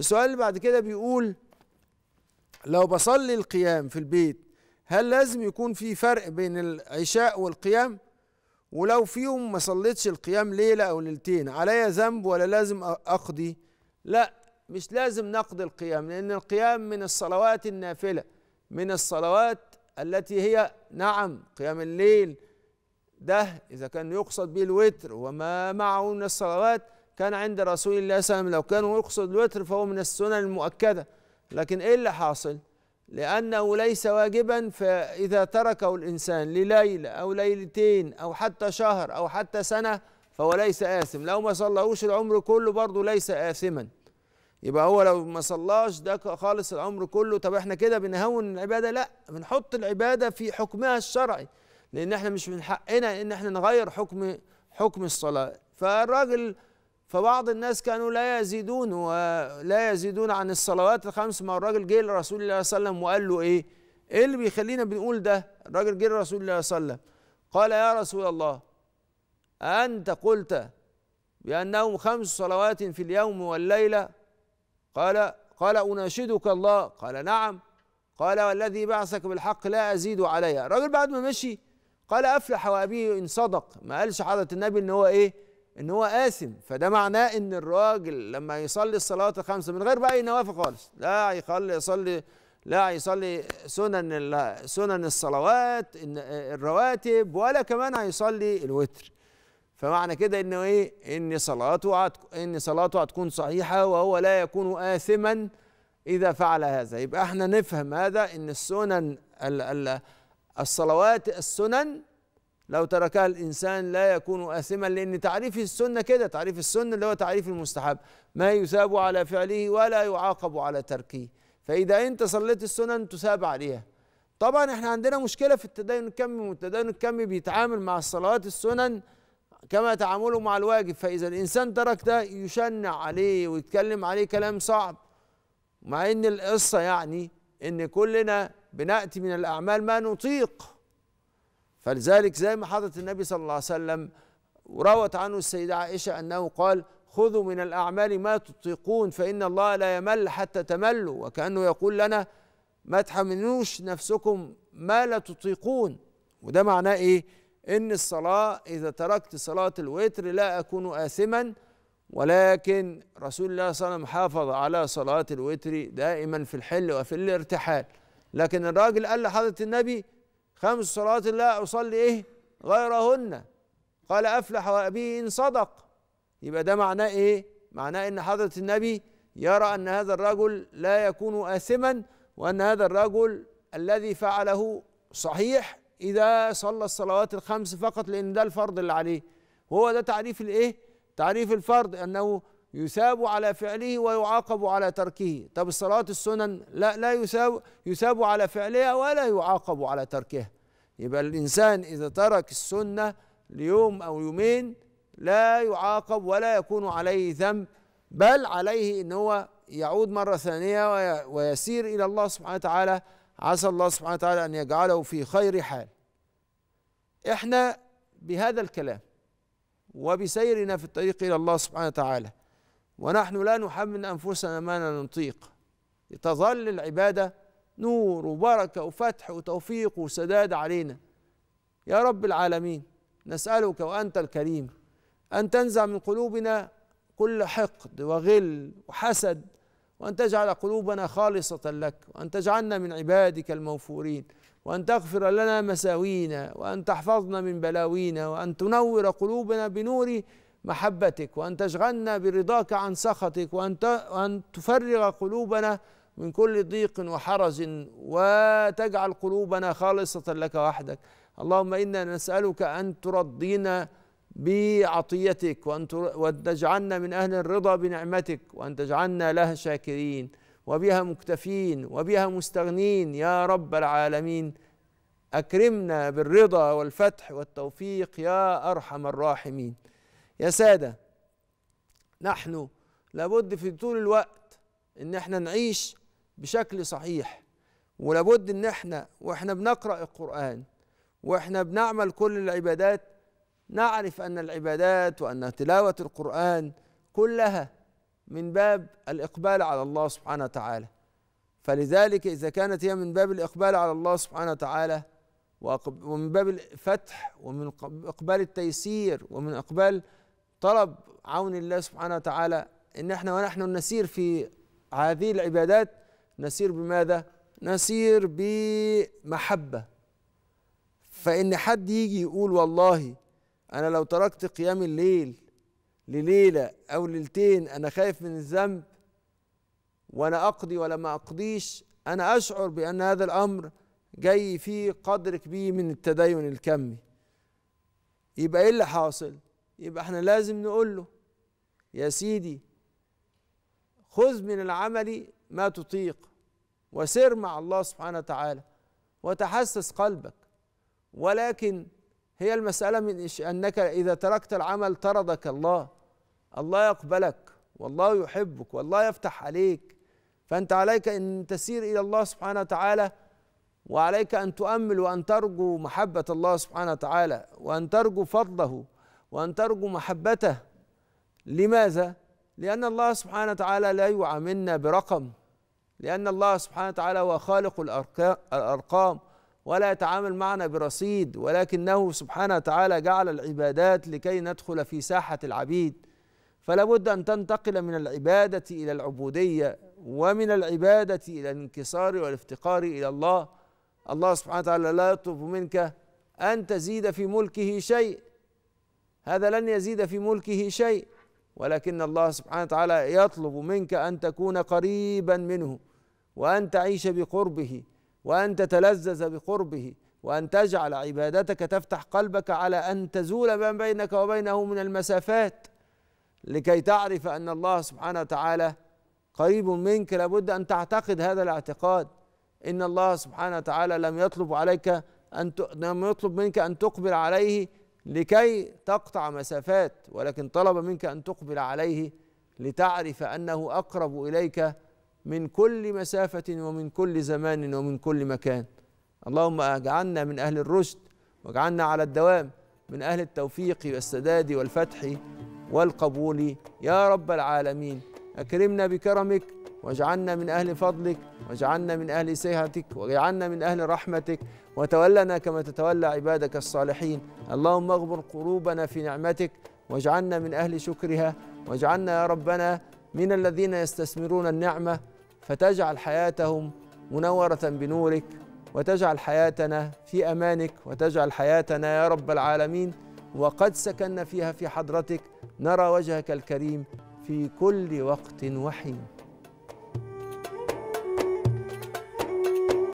السؤال اللي بعد كده بيقول لو بصلي القيام في البيت هل لازم يكون في فرق بين العشاء والقيام ولو في يوم ما صليتش القيام ليله او ليلتين عليا ذنب ولا لازم اقضي لا مش لازم نقضي القيام لان القيام من الصلوات النافله من الصلوات التي هي نعم قيام الليل ده اذا كان يقصد به الوتر وما معه من الصلوات كان عند رسول الله صلى الله عليه وسلم لو كان يقصد الوتر فهو من السنن المؤكدة لكن إيه اللي حاصل لأنه ليس واجبا فإذا تركه الإنسان لليلة أو ليلتين أو حتى شهر أو حتى سنة فهو ليس آثم لو ما صلىهوش العمر كله برضه ليس آثما يبقى هو لو ما صلاش ده خالص العمر كله طب احنا كده بنهون العبادة لا بنحط العبادة في حكمها الشرعي لأن احنا مش من حقنا إن احنا نغير حكم حكم الصلاة فالراجل فبعض الناس كانوا لا يزيدون ولا يزيدون عن الصلوات الخمس ما الراجل جه لرسول الله صلى الله عليه وسلم وقال له ايه؟ ايه اللي بيخلينا بنقول ده؟ الراجل جه لرسول الله صلى الله عليه وسلم قال يا رسول الله أنت قلت بأنهم خمس صلوات في اليوم والليلة قال قال أناشدك الله قال نعم قال والذي بعثك بالحق لا أزيد عليها الراجل بعد ما مشي قال أفلح وأبيه إن صدق ما قالش حضرة النبي إن هو إيه ان هو قاسم فده معناه ان الراجل لما يصلي الصلاه الخمسه من غير بقى اي نوافل خالص لا يصلي يصلي لا يصلي سنن سنن الصلوات الرواتب ولا كمان هيصلي الوتر فمعنى كده انه ايه ان صلاته ان صلاته هتكون صحيحه وهو لا يكون اثما اذا فعل هذا يبقى احنا نفهم هذا ان السنن الصلوات السنن لو تركها الإنسان لا يكون آثما لأن تعريف السنة كده تعريف السنة اللي هو تعريف المستحب ما يثاب على فعله ولا يعاقب على تركه فإذا أنت صليت السنن تثاب عليها طبعا احنا عندنا مشكلة في التدين الكمي والتدين الكمي بيتعامل مع الصلوات السنن كما تعامله مع الواجب فإذا الإنسان ترك ده يشنع عليه ويتكلم عليه كلام صعب مع إن القصة يعني إن كلنا بنأتي من الأعمال ما نطيق فلذلك زي ما حضرة النبي صلى الله عليه وسلم وروت عنه السيدة عائشة أنه قال خذوا من الأعمال ما تطيقون فإن الله لا يمل حتى تملوا وكأنه يقول لنا ما تحملوش نفسكم ما لا تطيقون وده معناه إيه إن الصلاة إذا تركت صلاة الوتر لا أكون آثما ولكن رسول الله صلى الله عليه وسلم حافظ على صلاة الوتر دائما في الحل وفي الارتحال لكن الراجل قال لحضرة النبي خمس صلوات لا أصلي إيه غيرهن قال أفلح وأبي إن صدق يبقى ده معناه إيه معناه إن حضرة النبي يرى أن هذا الرجل لا يكون آثما وأن هذا الرجل الذي فعله صحيح إذا صلى الصلوات الخمس فقط لأن ده الفرض اللي عليه وهو ده تعريف الإيه تعريف الفرض أنه يثاب على فعله ويعاقب على تركه طب الصلاة السنن لا لا يثاب يثاب على فعلها ولا يعاقب على تركها يبقى الإنسان إذا ترك السنة ليوم أو يومين لا يعاقب ولا يكون عليه ذنب بل عليه ان هو يعود مره ثانيه ويسير الى الله سبحانه وتعالى عسى الله سبحانه وتعالى ان يجعله في خير حال. احنا بهذا الكلام وبسيرنا في الطريق الى الله سبحانه وتعالى ونحن لا نحمل أنفسنا ما لا نطيق لتظل العبادة نور وبركة وفتح وتوفيق وسداد علينا يا رب العالمين نسألك وأنت الكريم أن تنزع من قلوبنا كل حقد وغل وحسد وأن تجعل قلوبنا خالصة لك وأن تجعلنا من عبادك الموفورين وأن تغفر لنا مساوينا وأن تحفظنا من بلاوينا وأن تنور قلوبنا بنور محبتك وأن تشغلنا برضاك عن سخطك وأن وأن تفرغ قلوبنا من كل ضيق وحرج وتجعل قلوبنا خالصة لك وحدك اللهم إنا نسألك أن ترضينا بعطيتك وأن, وأن تجعلنا من أهل الرضا بنعمتك وأن تجعلنا لها شاكرين وبها مكتفين وبها مستغنين يا رب العالمين أكرمنا بالرضا والفتح والتوفيق يا أرحم الراحمين يا سادة نحن لابد في طول الوقت ان احنا نعيش بشكل صحيح ولابد ان احنا واحنا بنقرأ القرآن واحنا بنعمل كل العبادات نعرف ان العبادات وان تلاوة القرآن كلها من باب الاقبال على الله سبحانه وتعالى فلذلك اذا كانت هي من باب الاقبال على الله سبحانه وتعالى ومن باب الفتح ومن اقبال التيسير ومن اقبال طلب عون الله سبحانه وتعالى ان احنا ونحن نسير في هذه العبادات نسير بماذا؟ نسير بمحبه فان حد يجي يقول والله انا لو تركت قيام الليل لليله او ليلتين انا خايف من الذنب وانا اقضي ولا ما اقضيش انا اشعر بان هذا الامر جاي فيه قدر كبير من التدين الكمي يبقى ايه اللي حاصل؟ يبقى احنا لازم نقول له يا سيدي خذ من العمل ما تطيق وسر مع الله سبحانه وتعالى وتحسس قلبك ولكن هي المسألة من أنك إذا تركت العمل طردك الله الله يقبلك والله يحبك والله يفتح عليك فأنت عليك أن تسير إلى الله سبحانه وتعالى وعليك أن تؤمل وأن ترجو محبة الله سبحانه وتعالى وأن ترجو فضله وأن ترجو محبته لماذا؟ لأن الله سبحانه وتعالى لا يعاملنا برقم لأن الله سبحانه وتعالى هو خالق الأرقام ولا يتعامل معنا برصيد ولكنه سبحانه وتعالى جعل العبادات لكي ندخل في ساحة العبيد فلا بد أن تنتقل من العبادة إلى العبودية ومن العبادة إلى الانكسار والافتقار إلى الله الله سبحانه وتعالى لا يطلب منك أن تزيد في ملكه شيء هذا لن يزيد في ملكه شيء ولكن الله سبحانه وتعالى يطلب منك ان تكون قريبا منه وان تعيش بقربه وان تتلذذ بقربه وان تجعل عبادتك تفتح قلبك على ان تزول ما بينك وبينه من المسافات لكي تعرف ان الله سبحانه وتعالى قريب منك لابد ان تعتقد هذا الاعتقاد ان الله سبحانه وتعالى لم يطلب عليك ان لم يطلب منك ان تقبل عليه لكي تقطع مسافات ولكن طلب منك ان تقبل عليه لتعرف انه اقرب اليك من كل مسافه ومن كل زمان ومن كل مكان اللهم اجعلنا من اهل الرشد واجعلنا على الدوام من اهل التوفيق والسداد والفتح والقبول يا رب العالمين اكرمنا بكرمك واجعلنا من أهل فضلك واجعلنا من أهل سيهتك واجعلنا من أهل رحمتك وتولنا كما تتولى عبادك الصالحين اللهم اغبر قلوبنا في نعمتك واجعلنا من أهل شكرها واجعلنا يا ربنا من الذين يستثمرون النعمة فتجعل حياتهم منورة بنورك وتجعل حياتنا في أمانك وتجعل حياتنا يا رب العالمين وقد سكننا فيها في حضرتك نرى وجهك الكريم في كل وقت وحين